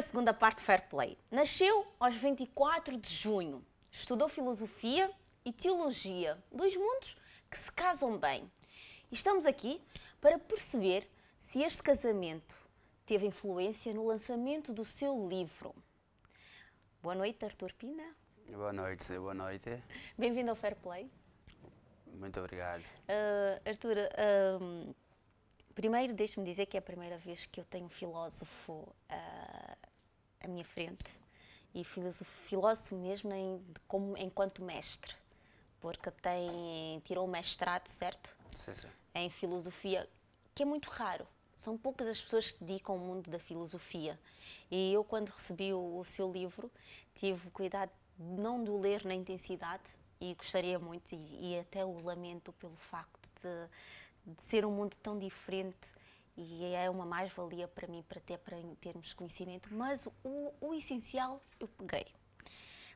a segunda parte Fair Play. Nasceu aos 24 de junho, estudou filosofia e teologia, dois mundos que se casam bem. E estamos aqui para perceber se este casamento teve influência no lançamento do seu livro. Boa noite, Artur Pina. Boa noite, boa noite. Bem-vindo ao Fair Play. Muito obrigado. Uh, ah, Artur, uh, primeiro deixe-me dizer que é a primeira vez que eu tenho um filósofo uh, à minha frente e filósofo mesmo em, como, enquanto mestre, porque tem, tirou um mestrado, certo? Sim, sim. Em filosofia, que é muito raro. São poucas as pessoas que se dedicam ao mundo da filosofia. E eu, quando recebi o, o seu livro, tive cuidado não de o ler na intensidade, e gostaria muito, e, e até o lamento pelo facto de, de ser um mundo tão diferente e é uma mais-valia para mim, para ter para termos conhecimento, mas o, o, essencial eu peguei.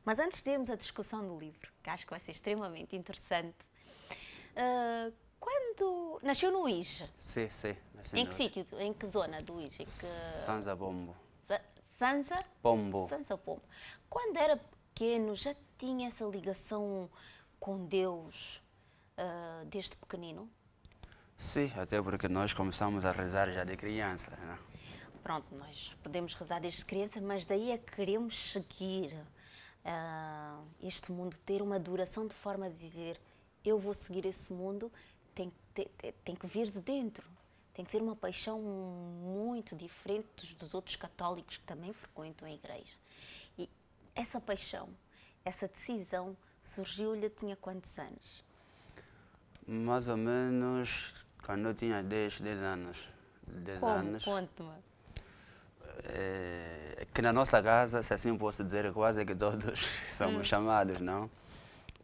Mas antes de irmos à discussão do livro, que acho que vai ser extremamente interessante, uh, quando nasceu no Ije? Sim, sim. Nasci em que sítio? Em que zona do Ije? Que... Bombo. Sansa? Pombo. Sansa Pombo. Quando era pequeno, já tinha essa ligação com Deus uh, desde pequenino? Sim, até porque nós começamos a rezar já de criança. Né? Pronto, nós podemos rezar desde criança, mas daí a é queremos seguir uh, este mundo, ter uma duração de forma a dizer eu vou seguir esse mundo, tem, tem, tem que vir de dentro. Tem que ser uma paixão muito diferente dos, dos outros católicos que também frequentam a igreja. E essa paixão, essa decisão surgiu-lhe tinha quantos anos? Mais ou menos quando eu tinha 10, 10 anos. 10 Como? anos. Conta. me é, é, que na nossa casa, se assim posso dizer, quase que todos somos hum. chamados, não?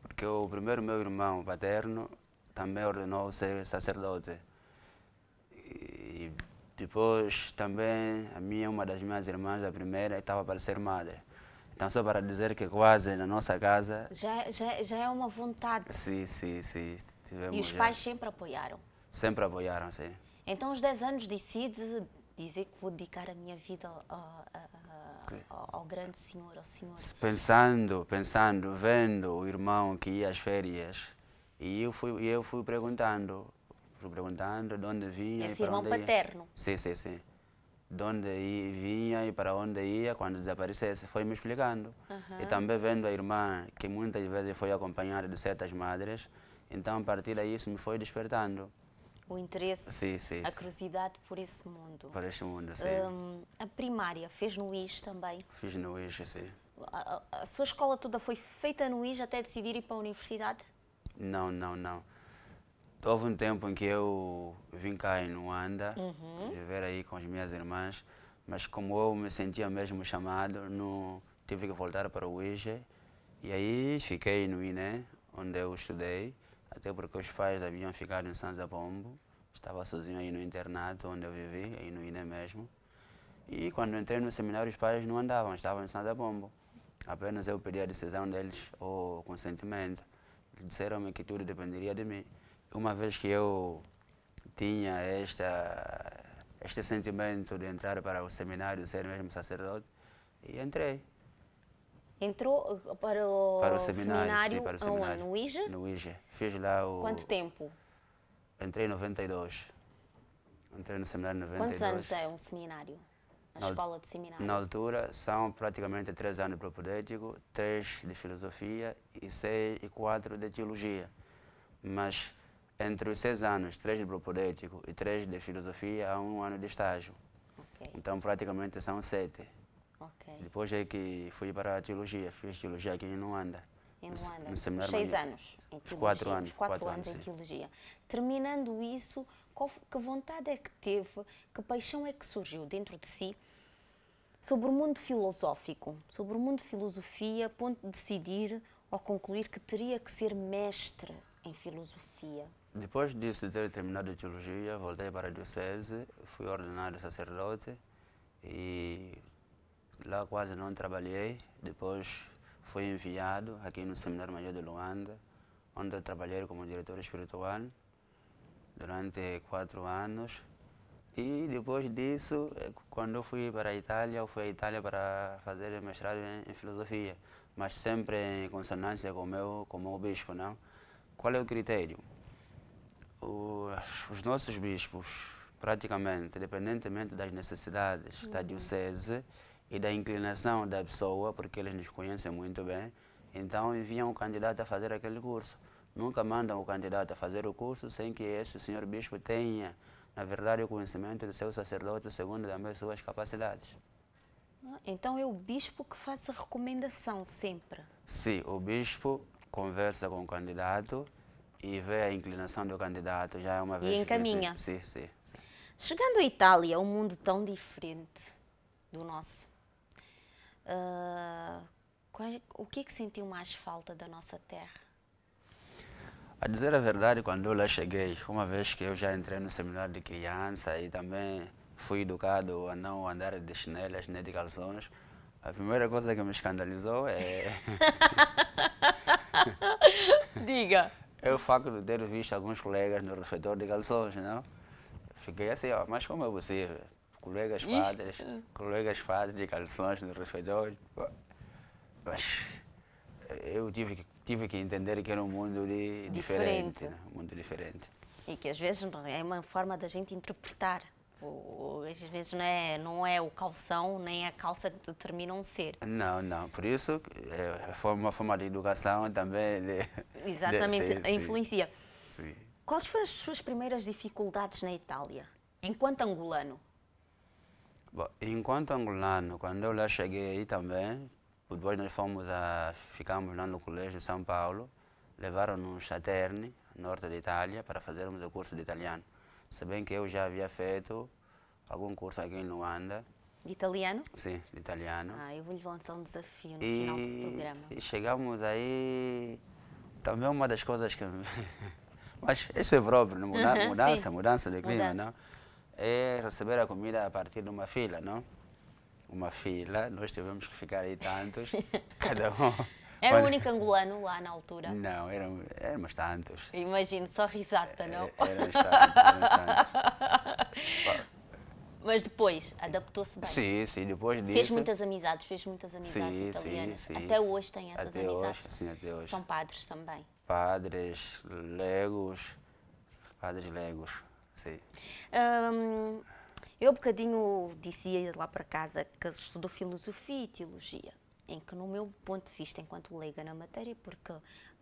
Porque o primeiro meu irmão paterno também ordenou ser sacerdote. E depois também a minha, uma das minhas irmãs, a primeira, estava para ser madre. Então, só para dizer que quase na nossa casa. Já, já, já é uma vontade. Sim, sim, sim. Tivemos, e os já. pais sempre apoiaram? sempre apoiaram, sim. Então, aos 10 anos, decide dizer que vou dedicar a minha vida ao, ao, ao grande senhor, ao senhor. Pensando, pensando, vendo o irmão que ia às férias, e eu fui, eu fui perguntando, fui perguntando de onde vinha Esse e para onde paterno. irmão paterno? Sim, sim, sim. De onde vinha e para onde ia, quando desaparecesse, foi me explicando. Uhum. E também vendo a irmã, que muitas vezes foi acompanhada de certas madres, então a partir daí isso me foi despertando o interesse, sim, sim, a curiosidade por esse mundo. Por este mundo, sim. Um, a primária fez no IJ também? Fiz no IJ, sim. A, a, sua escola toda foi feita no IJ até decidir ir para a universidade? Não, não, não. Houve um tempo em que eu vim cá em Luanda, uhum. viver aí com as minhas irmãs, mas como eu me sentia mesmo chamado, não tive que voltar para o IJ. E aí fiquei no INE, onde eu estudei até porque os pais haviam ficado em São Zabombo, estava sozinho aí no internato onde eu vivi, aí no INE mesmo. E quando entrei no seminário, os pais não andavam, estavam em São Zabombo. Apenas eu pedi a decisão deles ou consentimento. Disseram-me que tudo dependeria de mim. Uma vez que eu tinha esta, este sentimento de entrar para o seminário, ser mesmo sacerdote, e entrei. Entrou eh, para o, para o seminário, seminário, sim, para o seminário. No IGE? No IGE. Fiz lá o... Quanto tempo? Entrei em 92. Entrei no seminário em 92. Quantos anos é um seminário? A escola de seminário? Na altura, são praticamente três anos de propedêutico, três de filosofia e seis e quatro de teologia. Mas entre os seis anos, três de propedêutico e três de filosofia, há um ano de estágio. Okay. Então, praticamente são sete. Okay. Depois é que fui para a teologia, fiz teologia aqui em Luanda. Em Luanda, no seis anos. Os quatro anos. Quatro, quatro anos, anos em teologia. Terminando isso, qual, que vontade é que teve, que paixão é que surgiu dentro de si sobre o mundo filosófico, sobre o mundo de filosofia, ponto de decidir ou concluir que teria que ser mestre em filosofia? Depois disso, de ter terminado a teologia, voltei para a diocese, fui ordenado sacerdote e Lá quase não trabalhei, depois fui enviado aqui no Seminário Maior de Luanda, onde eu trabalhei como diretor espiritual durante quatro anos. E depois disso, eh, quando eu fui para a Itália, eu fui à Itália para fazer mestrado em, em filosofia, mas sempre em consonância com o meu, com o meu bispo, não? Qual é o critério? os nossos bispos, praticamente, independentemente das necessidades uhum. da diocese, e da inclinação da pessoa, porque eles nos conhecem muito bem, então enviam o candidato a fazer aquele curso. Nunca mandam o candidato a fazer o curso sem que esse senhor bispo tenha, na verdade, o conhecimento do seu sacerdote, segundo também suas capacidades. Ah, então é o bispo que faz a recomendação sempre? Sim, o bispo conversa com o candidato e vê a inclinação do candidato já é uma vez. E encaminha. Sim, sim, sim. Chegando à Itália, um mundo tão diferente do nosso, ah, o que, é que sentiu mais falta da nossa terra? A dizer a verdade, quando eu lá cheguei, uma vez que eu já entrei no seminário de criança e também fui educado a não andar de chinelas nem de calções, a primeira coisa que me escandalizou é. Diga! É o facto de ter visto alguns colegas no refeitório de calções, não? Fiquei assim, ó, mas como é possível? colegas padres, é. colegas padres de calções no refeitório. Mas eh, eu tive que, tive que entender que era um mundo de, diferente, diferente né? um mundo diferente. E que às vezes é uma forma da gente interpretar. O, às vezes não é, não é o calção nem a calça que determina um ser. Não, não. Por isso, é, é foi uma forma de educação também. De, Exatamente, de, sim, influencia. Sim. Quais foram as suas primeiras dificuldades na Itália, enquanto angolano? Bom, enquanto angolano, quando eu lá cheguei também, depois nós fomos a, ficamos lá no colégio de São Paulo, levaram-nos a Terni, norte da Itália, para fazermos o curso de italiano. Se bem que eu já havia feito algum curso aqui em Luanda. De italiano? Sim, de italiano. Ah, eu vou lhe lançar um desafio no e, final do programa. E chegamos aí, também é uma das coisas que... Mas isso é próprio, né? uhum, mudança, mudança, mudança de clima, mudança. não? é receber a comida a partir de uma fila, não? Uma fila, nós tivemos que ficar aí tantos, cada um. Era o único angolano lá na altura? Não, eram, éramos tantos. Imagino, só risata, não? É, éramos tantos, éramos tantos. Mas depois, adaptou-se bem? Sim, sim, depois disso... Fez muitas amizades, fez muitas amizades sim, italianas. Sim, sim. Até hoje tem essas até amizades? Hoje, sim, até hoje. São padres também? Padres, legos, padres legos. Sim. Um, eu um bocadinho dizia lá para casa que estudou filosofia e teologia, em que no meu ponto de vista, enquanto leiga na matéria, porque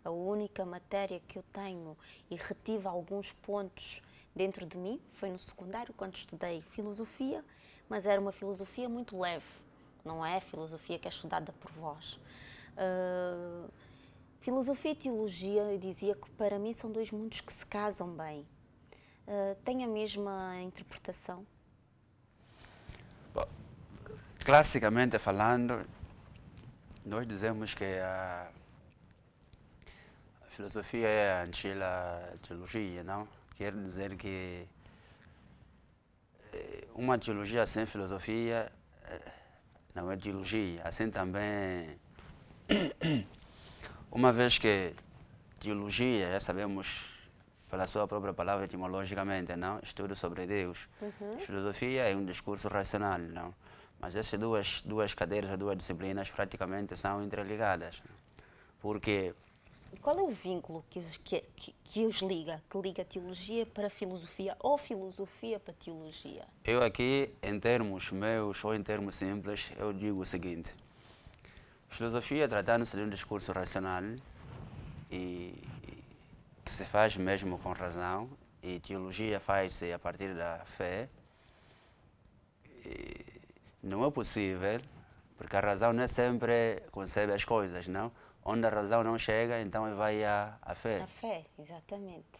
a única matéria que eu tenho e retive alguns pontos dentro de mim foi no secundário, quando estudei filosofia, mas era uma filosofia muito leve, não é a filosofia que é estudada por vós. Uh, filosofia e teologia, eu dizia que para mim são dois mundos que se casam bem eh, tem a mesma interpretação? Bom, classicamente falando, nós dizemos que a filosofia é a antiga teologia, não? Quer dizer que eh, uma teologia sem filosofia eh, não é teologia. Assim também, uma vez que teologia, já sabemos pela sua própria palavra etimologicamente, não? Estudo sobre Deus. Uhum. Filosofia é um discurso racional, não? Mas essas duas, duas cadeiras, duas disciplinas praticamente são interligadas. Porque... qual é o vínculo que, que, que os liga, que liga teologia para filosofia ou filosofia para teologia? Eu aqui, em termos meus ou em termos simples, eu digo o seguinte. Filosofia, tratando-se de um discurso racional, e que se faz mesmo com razão, e teologia faz-se a partir da fé, e não é possível, porque a razão não é sempre concebe as coisas, não? Onde a razão não chega, então vai à, fé. A fé, exatamente.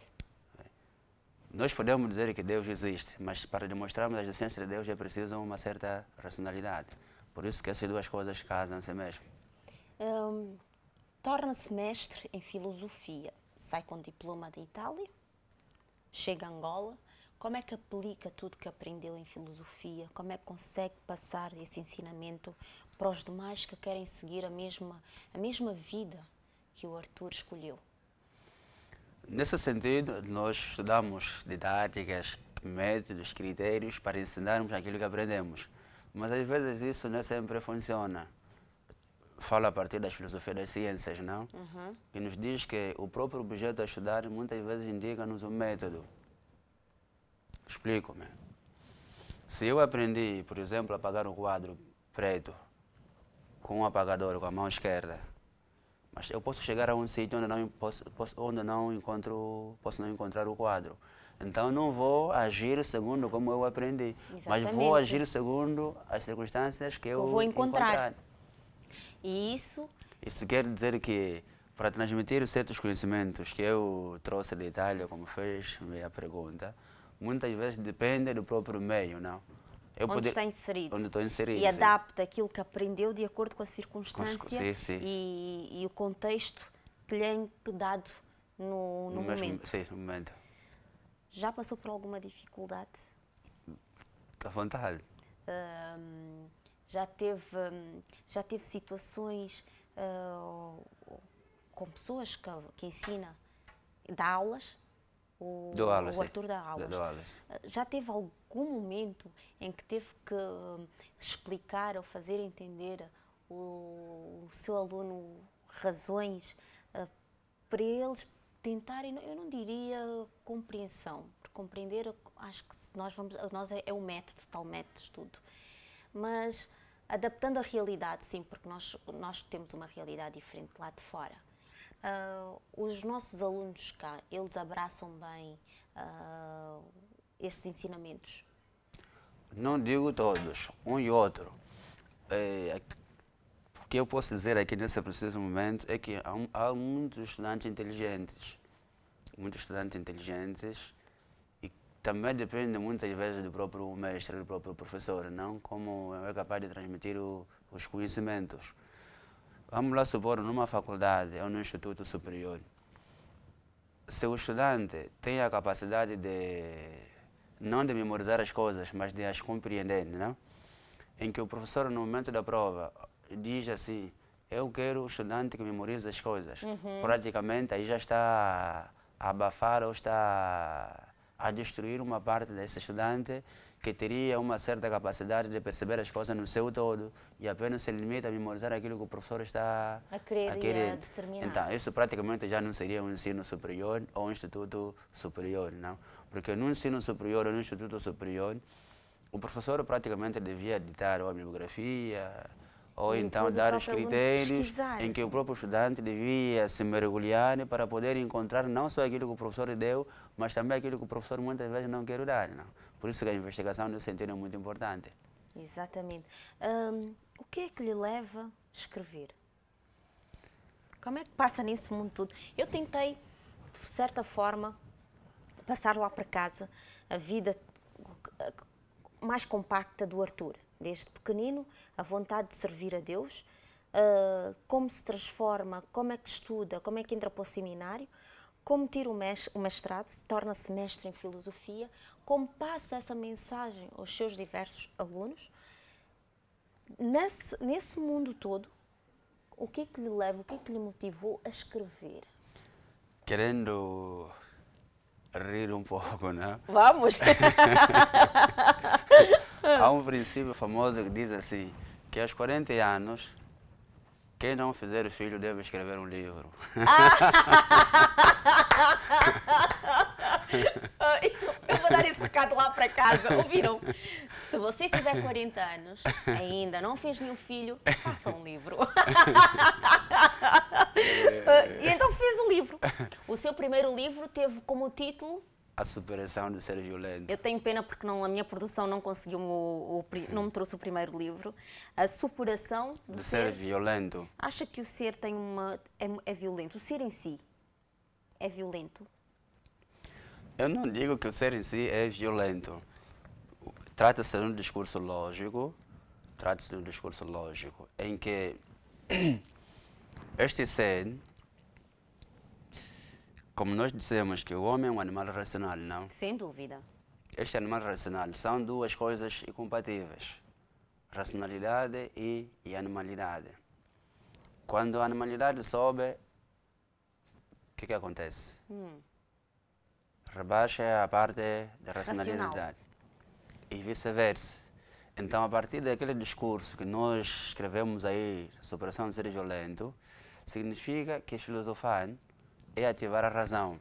Nós podemos dizer que Deus existe, mas para demonstrarmos a existência de Deus é preciso uma certa racionalidade. Por isso que essas duas coisas casam-se mesmo. Um, Torna-se mestre em filosofia sai com diploma da Itália, chega a Angola, como é que aplica tudo que aprendeu em filosofia? Como é que consegue passar esse ensinamento para os demais que querem seguir a mesma, a mesma vida que o Arthur escolheu? Nesse sentido, nós estudamos didáticas, métodos, critérios para ensinarmos aquilo que aprendemos. Mas às vezes isso não sempre funciona fala a partir das filosofias das ciências, não? Uhum. Que nos diz que o próprio objeto a estudar muitas vezes indica-nos o um método. Explico-me. Se eu aprendi, por exemplo, a apagar um quadro preto com um apagador com a mão esquerda, mas eu posso chegar a um sítio onde não posso, onde não encontro, posso não encontrar o quadro. Então não vou agir segundo como eu aprendi, Exatamente. mas vou agir segundo as circunstâncias que eu, eu vou encontrar. encontrar. E isso. Isso quer dizer que para transmitir certos conhecimentos que eu trouxe da Itália, como fez a pergunta, muitas vezes depende do próprio meio, não? Eu onde poder... está inserido. Onde estou inserido. E adapta aquilo que aprendeu de acordo com a circunstância com... Sim, sim. E, e, o contexto que lhe é dado no, no, no momento. Mesmo, sim, no momento. Já passou por alguma dificuldade? Tá à vontade já teve, hum, já teve situações uh, com pessoas que, que ensina, dá aulas, o, do aulas, o Arthur dá aulas. Ah, já teve algum momento em que teve que hum, explicar ou fazer entender o, o seu aluno razões uh, para eles tentarem, eu não diria compreensão, porque compreender acho que nós vamos, nós é, é o método, tal método de estudo, mas adaptando a realidade, sim, porque nós, nós temos uma realidade diferente lá de fora. Uh, os nossos alunos cá, eles abraçam bem uh, estes ensinamentos? Não digo todos, um e outro. É, é o que eu posso dizer aqui nesse preciso momento é que há, há muitos estudantes inteligentes, muitos estudantes inteligentes também depende muitas vezes do próprio mestre, do próprio professor, não como é capaz de transmitir o, os conhecimentos. Vamos lá supor, numa faculdade ou num instituto superior, se o estudante tem a capacidade de, não de memorizar as coisas, mas de as compreender, não? É? em que o professor, no momento da prova, diz assim, eu quero o estudante que memorize as coisas. Uhum. Praticamente aí já está a abafar ou está a destruir uma parte desse estudante que teria uma certa capacidade de perceber as coisas no seu todo e apenas se limita a memorizar aquilo que o professor está a querer, a querer. determinar. Então, isso praticamente já não seria um ensino superior ou um instituto superior, não? Porque no ensino superior ou no instituto superior, o professor praticamente devia editar ou a bibliografia, ou então dar os critérios em que o próprio estudante devia se mergulhar para poder encontrar não só aquilo que o professor deu, mas também aquilo que o professor muitas vezes não quer dar. Não? Por isso que a investigação no sentido é muito importante. Exatamente. Hum, o que é que lhe leva a escrever? Como é que passa nesse mundo todo? Eu tentei, de certa forma, passar lá para casa a vida mais compacta do Arthur, desde pequenino, a vontade de servir a Deus, uh, como se transforma, como é que estuda, como é que entra para o seminário, como tira o mestrado, se torna-se mestre em filosofia, como passa essa mensagem aos seus diversos alunos. Nesse, nesse mundo todo, o que é que lhe leva, o que é que lhe motivou a escrever? Querendo rir um pouco, né? Vamos! Há um princípio famoso que diz assim, que aos 40 anos, quem não fizer o filho deve escrever um livro. Eu vou dar esse recado lá para casa, ouviram? Se você tiver 40 anos, ainda não fez nenhum filho, faça um livro. e então fez livro. O seu primeiro livro teve como título a superação de Sérgio violento Eu tenho pena porque não, a minha produção não conseguiu, o, o, não me trouxe o primeiro livro. A superação do, ser, ser, violento. Acha que o ser tem uma é, é, violento? O ser em si é violento? Eu não digo que o ser em si é violento. Trata-se de um discurso lógico, trata-se de um discurso lógico, em que este ser como nós dissemos que o homem é um animal racional, não? Sem dúvida. Este animal racional são duas coisas incompatíveis: racionalidade e, e animalidade. Quando a animalidade sobe, o que, que acontece? Hum. Rebaixa a parte da racionalidade. Racional. E vice-versa. Então, a partir daquele discurso que nós escrevemos aí, superação do ser violento, significa que filosofar é ativar a razão.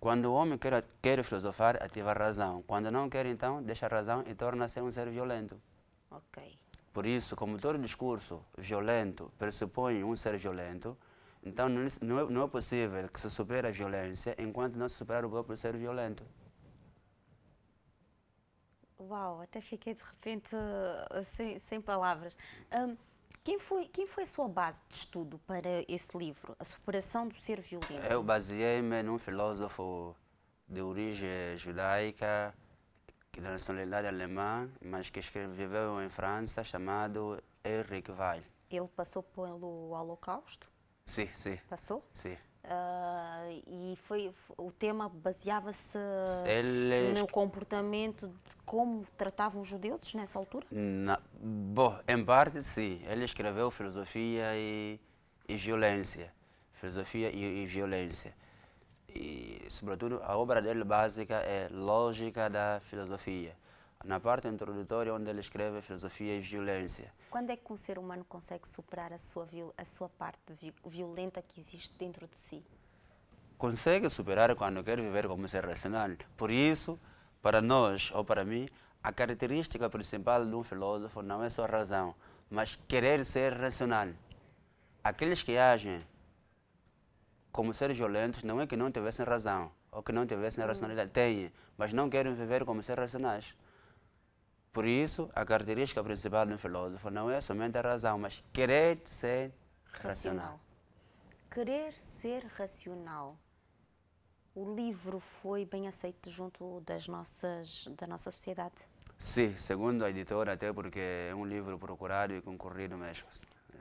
Quando o homem quer, quer filosofar, ativa a razão. Quando não quer, então, deixa a razão e torna-se um ser violento. Ok. Por isso, como todo discurso violento pressupõe um ser violento, então não é, não é, é possível que se supere a violência enquanto não se superar o próprio ser violento. Uau, até fiquei de repente eh, sem, sem palavras. Um, quem foi, quem foi a sua base de estudo para esse livro, A Superação do Ser Violento? Eu baseei-me num filósofo de origem judaica, da nacionalidade alemã, mas que viveu em França, chamado Henrik Weil. Ele passou pelo Holocausto? Sim, sim. Passou? Sim. Uh, e foi o tema baseava-se Eles... no comportamento de como tratavam os judeus nessa altura? Na, bom, em parte sim. Ele escreveu filosofia e, e violência, filosofia e, e, violência. E sobretudo a obra dele básica é Lógica da Filosofia na parte introdutória onde ele escreve filosofia e violência. Quando é que um ser humano consegue superar a sua, a sua parte violenta que existe dentro de si? Consegue superar quando quer viver como ser racional. Por isso, para nós, ou para mim, a característica principal de um filósofo não é só a razão, mas querer ser racional. Aqueles que agem como seres violentos não é que não tivessem razão ou que não tivessem hum. racionalidade. Têm, mas não querem viver como seres racionais. Por isso, a característica principal do filósofo não é somente a razão, mas querer ser racional. racional. Querer ser racional. O livro foi bem aceito junto das nossas, da nossa sociedade? Sim, segundo a editora, até porque é um livro procurado e concorrido mesmo.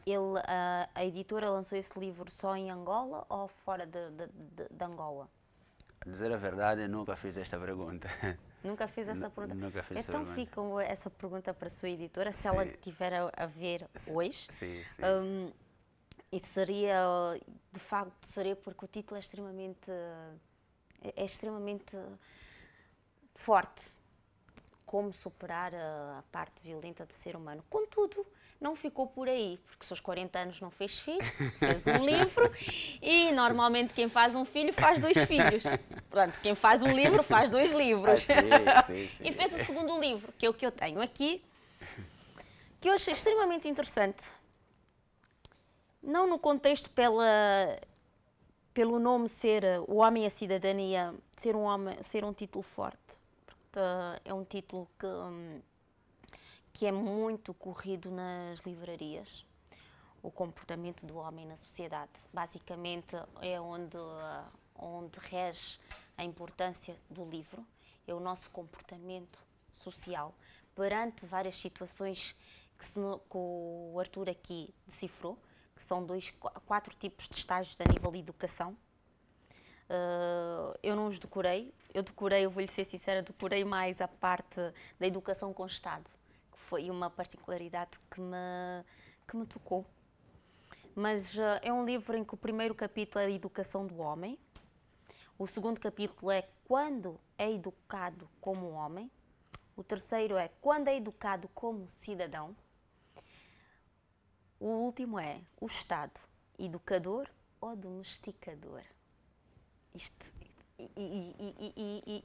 Ele, a, a editora lançou esse livro só em Angola ou fora de, de, de, de Angola? A dizer a verdade, nunca fiz esta pergunta. Nunca fiz essa pergunta. Nunca fiz então essa fica pergunta. essa pergunta para a sua editora, se sim. ela tiver a, a ver hoje. Sim, sim. Um, e seria, de facto, seria porque o título é extremamente, é, é extremamente forte. Como superar a, a parte violenta do ser humano. Contudo, não ficou por aí, porque seus 40 anos não fez filho, fez um livro e normalmente quem faz um filho faz dois filhos. Portanto, quem faz um livro faz dois livros. Ah, sim, sim, sim. E fez o segundo livro, que é o que eu tenho aqui, que eu achei extremamente interessante. Não no contexto pela pelo nome ser eh, o homem e a cidadania ser um homem ser um título forte, porque eh, é um título que hum, que é muito corrido nas livrarias, o comportamento do homem na sociedade. Basicamente é onde, ah, onde rege a importância do livro, é o nosso comportamento social perante várias situações que, se, que o Arthur aqui decifrou, que são dois, quatro tipos de estágios a nível de educação. Uh, eu não os decorei, eu decorei, eu vou-lhe ser sincera, decorei mais a parte da educação com Estado foi uma particularidade que me, que me tocou. Mas uh, é um livro em que o primeiro capítulo é a educação do homem, o segundo capítulo é quando é educado como homem, o terceiro é quando é educado como cidadão, o último é o Estado, educador ou domesticador. Isto, e, e,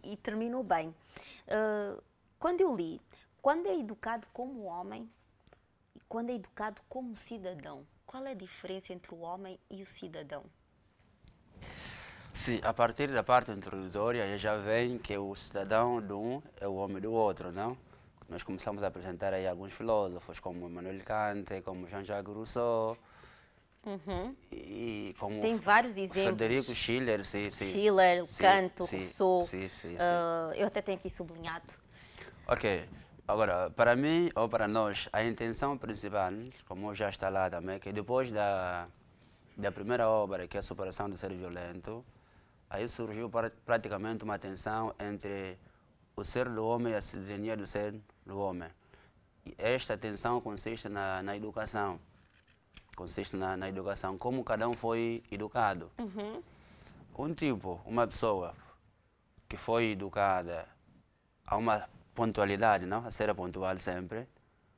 e, e terminou bem. Uh, quando eu li, quando é educado como homem e quando é educado como cidadão, qual é a diferença entre o homem e o cidadão? Sim, a partir da parte introdutória já vem que o cidadão de um é o homem do outro, não? Nós começamos a apresentar aí alguns filósofos, como Manuel Kant, como Jean-Jacques Rousseau, Uhum. E como Tem vários exemplos. Frederico Schiller, sim, sim. Schiller, sim, Kant, sim, Rousseau. Sim, sim, sim. Uh, eu até tenho aqui sublinhado. Ok. Agora, para mim ou para nós, a intenção principal, como já está lá também, é que depois da, da primeira obra, que é a superação do ser violento, aí surgiu praticamente uma tensão entre o ser do homem e a cidadania do ser do homem. E esta tensão consiste na, na educação. Consiste na, na educação, como cada um foi educado. Uhum. Um tipo, uma pessoa que foi educada a uma pontualidade, não? A ser pontual sempre.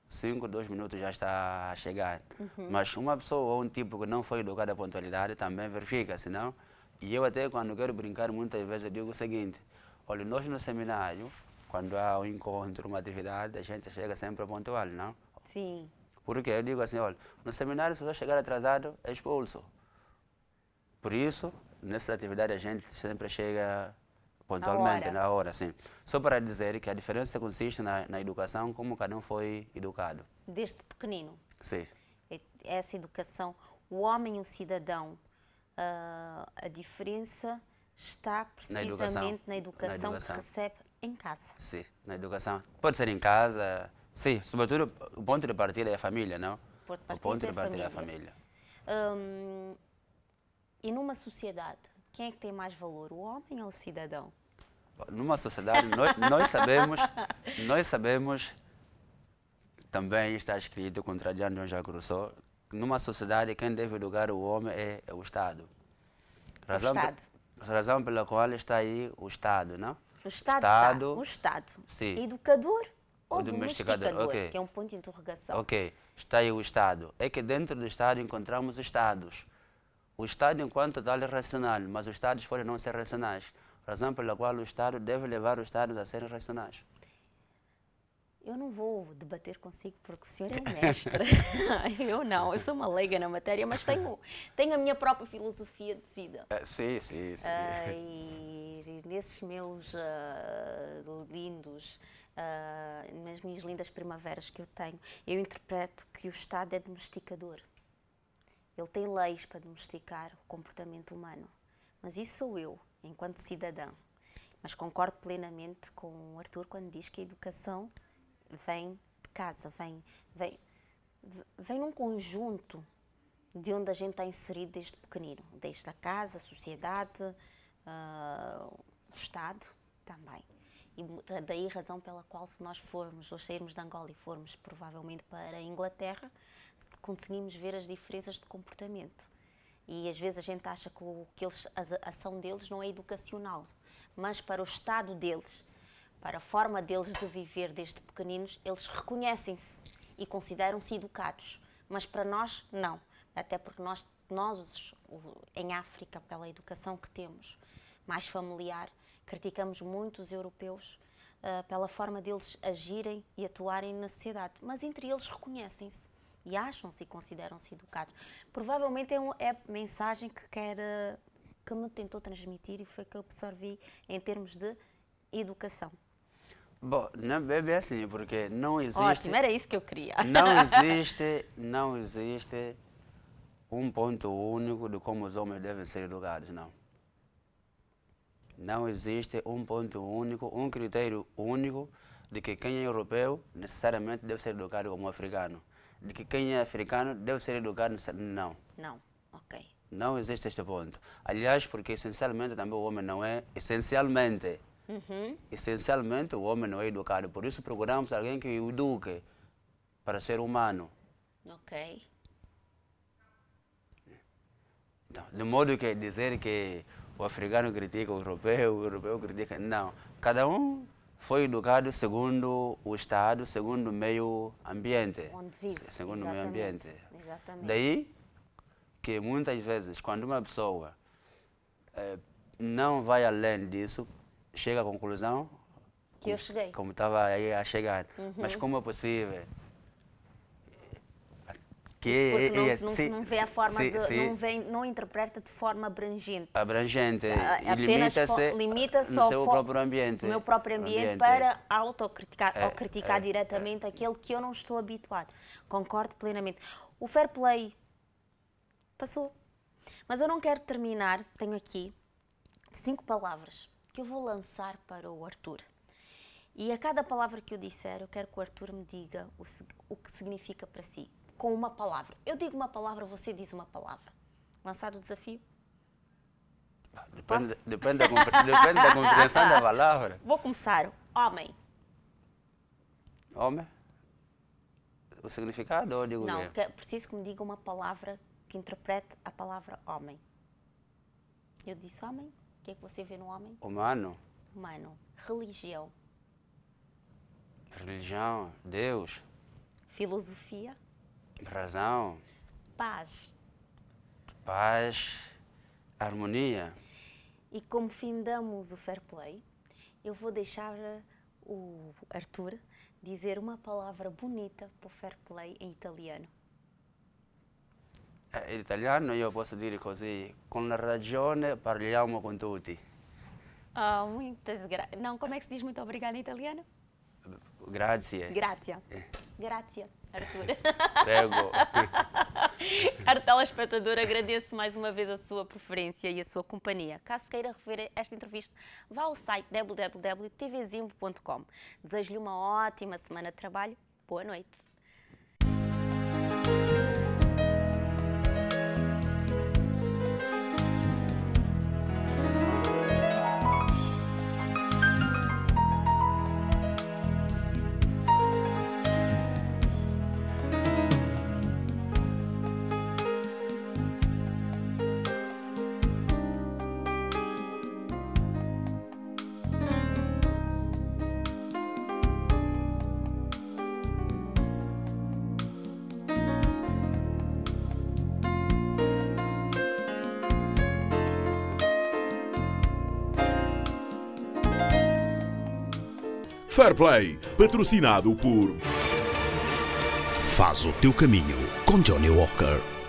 Cinco, dois minutos já está a chegar. Uhum. Mas uma pessoa ou um tipo que não foi educado à pontualidade também verifica, senão. E eu até quando quero brincar muitas vezes eu digo o seguinte, olha, nós no seminário, quando há um encontro, uma atividade, a gente chega sempre pontual, não? Sim. Porque eu digo assim, olha, no seminário se você chegar atrasado, é expulso. Por isso, nessa atividade a gente sempre chega pontualmente, na hora. na né? hora, sim. Só para dizer que a diferença consiste na, na educação, como cada um foi educado. Desde pequenino? Sim. Essa educação, o homem e o cidadão, uh, a diferença está precisamente na educação, na educação, na educação. que recebe em casa. Sim, na educação. Pode ser em casa, sim, sobretudo o ponto de partida é a família, não? O ponto de é partida é a família. Hum, e numa sociedade, quem é que tem mais valor, o homem ou o cidadão? Numa sociedade, nós, nós sabemos, nós sabemos, também está escrito, contrariando Jacques Rousseau, numa sociedade quem deve lugar o homem é, é o Estado. Razão, o Estado. razão pela qual está aí o Estado, não? O Estado, Estado está, o Estado. Sim. Educador ou o domesticador, domesticador okay. que é um ponto de interrogação. Ok, está aí o Estado. É que dentro do Estado encontramos Estados. O Estado, enquanto tal, é racional, mas os Estados podem não ser racionais. Razão pela qual o Estado deve levar os Estados a serem racionais. Eu não vou debater consigo porque o senhor é mestre. eu não, eu sou uma leiga na matéria, mas tenho, tenho a minha própria filosofia de vida. Uh, sim, sim, sim. Uh, e nesses meus uh, lindos, ah, nas minhas lindas primaveras que eu tenho, eu interpreto que o Estado é domesticador. Ele tem leis para domesticar o comportamento humano. Mas isso sou eu, enquanto cidadão. Mas concordo plenamente com o Arthur quando diz que a educação vem de casa, vem, vem, vem num conjunto de onde a gente está inserido desde pequenino, desde a casa, a sociedade, uh, o Estado também. E daí a razão pela qual, se nós formos, ou sairmos de Angola e formos provavelmente para a Inglaterra, conseguimos ver as diferenças de comportamento. E às vezes a gente acha que, o, que eles, a ação deles não é educacional, mas para o estado deles, para a forma deles de viver desde pequeninos, eles reconhecem-se e consideram-se educados. Mas para nós, não. Até porque nós, nós, em África, pela educação que temos, mais familiar, criticamos muito os europeus uh, pela forma deles agirem e atuarem na sociedade. Mas entre eles reconhecem-se e acham-se e consideram-se educados. Provavelmente é, um, é, a mensagem que quer eh, que me tentou transmitir e foi que eu absorvi em termos de educação. Bom, não bebe é assim, porque não existe. Ótimo, era isso que eu queria. Não existe, não existe um ponto único de como os homens devem ser educados, não. Não existe um ponto único, um critério único de que quem é europeu necessariamente deve ser educado como africano de que quem é africano deve ser educado. Não. Não, ok. Não existe este ponto. Aliás, porque essencialmente também o homem não é. Essencialmente. Uhum. Essencialmente o homem não é educado. Por isso procuramos alguém que o eduque para ser humano. Ok. Então, de modo que dizer que o africano critica o europeu, o europeu critica. Não. Cada um foi educado segundo o Estado, segundo o meio ambiente. Onde vive. Segundo o meio ambiente. Exatamente. Daí que muitas vezes, quando uma pessoa eh, não vai além disso, chega à conclusão que eu cheguei. Como estava aí a chegar. Uhum. Mas como é possível? Que porque é, é, não, não, vê a forma de, não, vem, não interpreta de forma abrangente. Abrangente. A, limita-se limita no seu próprio ambiente. o meu próprio ambiente, ambiente. para é. autocriticar é, ou criticar é, diretamente é, aquele que eu não estou habituado. Concordo plenamente. O fair play passou. Mas eu não quero terminar, tenho aqui cinco palavras que eu vou lançar para o Arthur. E a cada palavra que eu disser, eu quero que o Arthur me diga o, o que significa para si com uma palavra. Eu digo uma palavra, você diz uma palavra. Lançado o desafio? Depende, depende, da, depende da compreensão da palavra. Vou começar. Homem. Homem? O significado ou digo Não, que é? É preciso que me diga uma palavra que interprete a palavra homem. Eu disse homem. O que é que você vê no homem? Humano. Humano. Religião. Religião. Deus. Filosofia. Razão. Paz. Paz, harmonia. E como findamos o fair play, eu vou deixar uh, o Arthur dizer uma palavra bonita para o fair play em italiano. Eh, em italiano eu posso dizer così, con la ragione parliamo con tutti. Ah, oh, muitas graças. Não, como é que se diz muito obrigada em italiano? Grazie. Grazie. Eh. Grazie, Arthur. Prego. Artela Espectador, agradeço mais uma vez a sua preferência e a sua companhia. Caso queira rever esta entrevista, vá ao site www.tvzimbo.com. Desejo-lhe uma ótima semana de trabalho. Boa noite. Fair Play, patrocinado por. Faz o teu caminho com Johnny Walker.